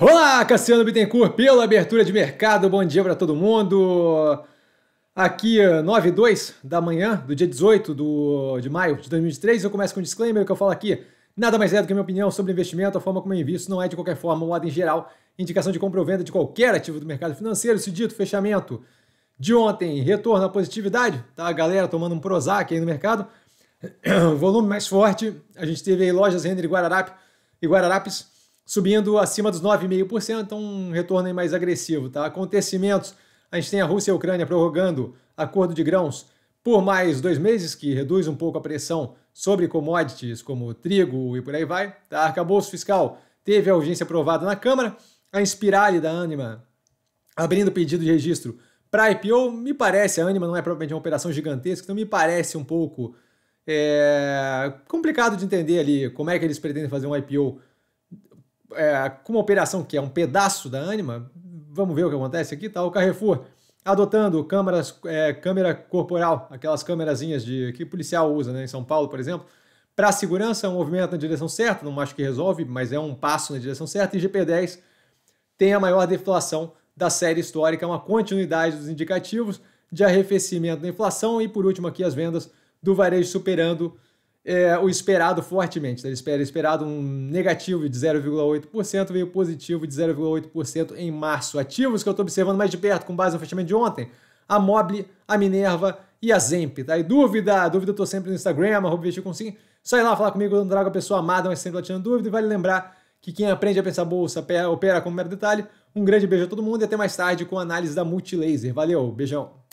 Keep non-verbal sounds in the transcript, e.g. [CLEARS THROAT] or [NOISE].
Olá, Cassiano Bittencourt, pela abertura de mercado. Bom dia para todo mundo. Aqui, 9 e 2 da manhã, do dia 18 do, de maio de 2023. Eu começo com um disclaimer que eu falo aqui. Nada mais é do que minha opinião sobre investimento, a forma como eu invisto não é de qualquer forma, modo em geral, indicação de compra ou venda de qualquer ativo do mercado financeiro. Se dito, fechamento de ontem, retorno à positividade, tá? A galera tomando um Prozac aí no mercado. [CLEARS THROAT] Volume mais forte, a gente teve aí lojas Render e e Guararapes subindo acima dos 9,5%, então um retorno mais agressivo. Tá? Acontecimentos, a gente tem a Rússia e a Ucrânia prorrogando acordo de grãos por mais dois meses, que reduz um pouco a pressão sobre commodities como trigo e por aí vai. Tá? Arcabouço fiscal teve a urgência aprovada na Câmara, a Inspirale da Anima abrindo pedido de registro para IPO, me parece, a Anima não é propriamente uma operação gigantesca, então me parece um pouco é, complicado de entender ali como é que eles pretendem fazer um IPO é, com uma operação que é um pedaço da Anima, vamos ver o que acontece aqui, tá? O Carrefour adotando câmeras, é, câmera corporal, aquelas câmerazinhas de que policial usa, né, em São Paulo, por exemplo, para segurança, é um movimento na direção certa, não acho que resolve, mas é um passo na direção certa. E GP10 tem a maior deflação da série histórica, é uma continuidade dos indicativos de arrefecimento da inflação e por último aqui as vendas do varejo superando é, o esperado fortemente. Né? Ele espera esperado um negativo de 0,8%, veio positivo de 0,8% em março. Ativos que eu estou observando mais de perto com base no fechamento de ontem, a Mobile, a Minerva e a Zemp. Tá? E dúvida, dúvida eu sempre no Instagram, arroba investir com sim. Só ir lá falar comigo, eu trago a pessoa amada, mas sempre tirando dúvida. E vale lembrar que quem aprende a pensar bolsa opera como mero detalhe. Um grande beijo a todo mundo e até mais tarde com a análise da Multilaser. Valeu, beijão.